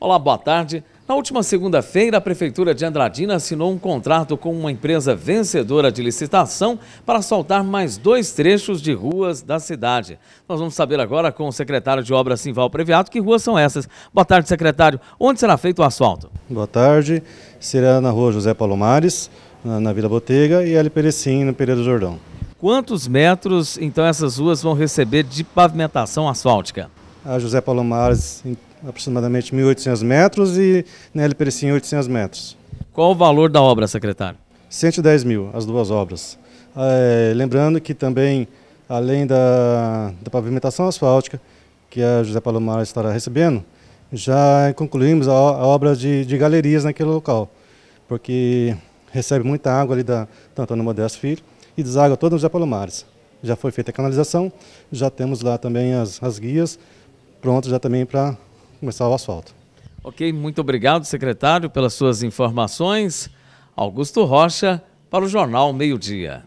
Olá, boa tarde. Na última segunda-feira, a Prefeitura de Andradina assinou um contrato com uma empresa vencedora de licitação para asfaltar mais dois trechos de ruas da cidade. Nós vamos saber agora com o secretário de obras, Simval Previato, que ruas são essas. Boa tarde, secretário. Onde será feito o asfalto? Boa tarde. Será na rua José Palomares, na Vila Botega, e ali Perecim, no Pereira do Jordão. Quantos metros, então, essas ruas vão receber de pavimentação asfáltica? A José Palomares, em aproximadamente 1.800 metros e na L. Perecim 800 metros. Qual o valor da obra, secretário? 110 mil, as duas obras. É, lembrando que também, além da, da pavimentação asfáltica, que a José Palomar estará recebendo, já concluímos a, a obra de, de, galerias naquele local, porque recebe muita água ali da, da Antônio Modesto Filho e deságua toda no José Palomares. Já foi feita a canalização, já temos lá também as, as guias prontas já também para começar o asfalto. Ok, muito obrigado, secretário, pelas suas informações. Augusto Rocha, para o Jornal Meio Dia.